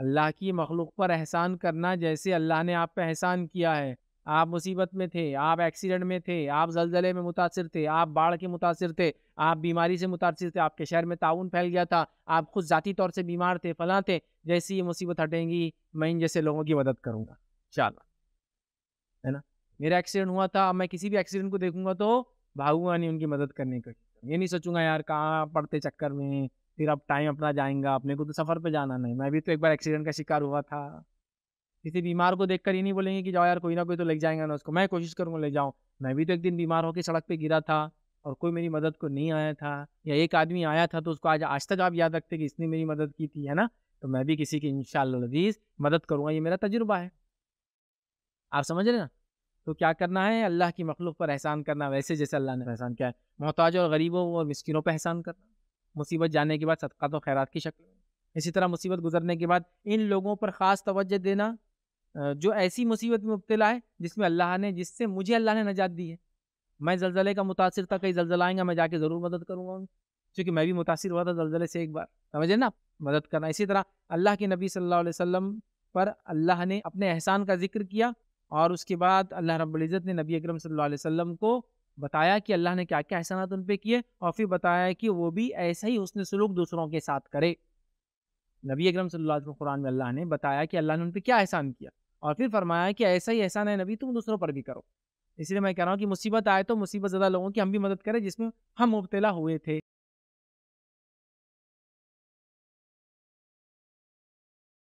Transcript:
अल्लाह की मखलूक पर एहसान करना जैसे अल्लाह ने आप पर एहसान किया है आप मुसीबत में थे आप एक्सीडेंट में थे आप जलजले में मुतासर थे आप बाढ़ के मुतासर थे आप बीमारी से मुतासर थे आपके शहर में ताउन फैल गया था आप खुद ज़ाती तौर से बीमार थे फला थे जैसी ये मुसीबत हटेंगी मैं इन जैसे लोगों की मदद करूँगा इन है ना मेरा एक्सीडेंट हुआ था अब मैं किसी भी एक्सीडेंट को देखूंगा तो भागूंगा नहीं उनकी मदद करने का ये नहीं सोचूंगा यार कहाँ पड़ते चक्कर में फिर अब टाइम अपना जाएंगा अपने को तो सफ़र पे जाना नहीं मैं भी तो एक बार एक्सीडेंट का शिकार हुआ था किसी बीमार को देखकर ही नहीं बोलेंगे कि जाओ यार कोई ना कोई तो लग जाएगा ना उसको मैं कोशिश करूँगा ले जाऊँ मैं भी तो एक दिन बीमार होकर सड़क पर गिरा था और कोई मेरी मदद को नहीं आया था या एक आदमी आया था तो उसको आज आज तक आप याद रखते कि इसने मेरी मदद की थी है ना तो मैं भी किसी की इन शजीज़ मदद करूँगा ये मेरा तजुर्बा है आप समझ रहे ना तो क्या करना है अल्लाह की मखलूक पर एहसान करना वैसे जैसे अल्लाह ने एहसान किया है मोहताज और गरीबों और मिस्किनों पर एहसान करना मुसीबत जाने के बाद सदक़ा तो खैरत की शक्ल इसी तरह मुसीबत गुजरने के बाद इन लोगों पर ख़ास तोज्जह देना जो ऐसी मुसीबत में मुबतला है जिसमें अल्लाह ने जिससे मुझे अल्लाह ने नजात दी है मैं जलजले का मुतासर था कहीं जलजला आएंगा मैं जाके ज़रूर मदद करूँगा क्योंकि मैं भी मुतासर हुआ था जलजले से एक बार समझे ना मदद करना इसी तरह अल्लाह के नबी सल्लल्लाहु अलैहि वसल्लम पर अल्लाह ने अपने एहसान का जिक्र किया और उसके बाद अल्लाह रबुल्ज़त ने नबी अक्रम सल्लल्लाहु वसम को बताया कि अल्लाह ने क्या क्या एहसानात उन पर किए और फिर बताया कि वो भी ऐसा ही उसने सलूक दूसरों के साथ करे नबी अक्रम सल्लल्लाहु कुरान में अल्लाह ने बताया कि अल्लाह ने उन पर क्या एहसान किया और फिर फरमाया कि ऐसा ही एहसान है नबी तुम दूसरों पर भी करो इसलिए मैं कह रहा हूँ कि मुसीबत आए तो मुसीबत ज़्यादा लोगों की हम भी मदद करें जिसमें हम मुबतला हुए थे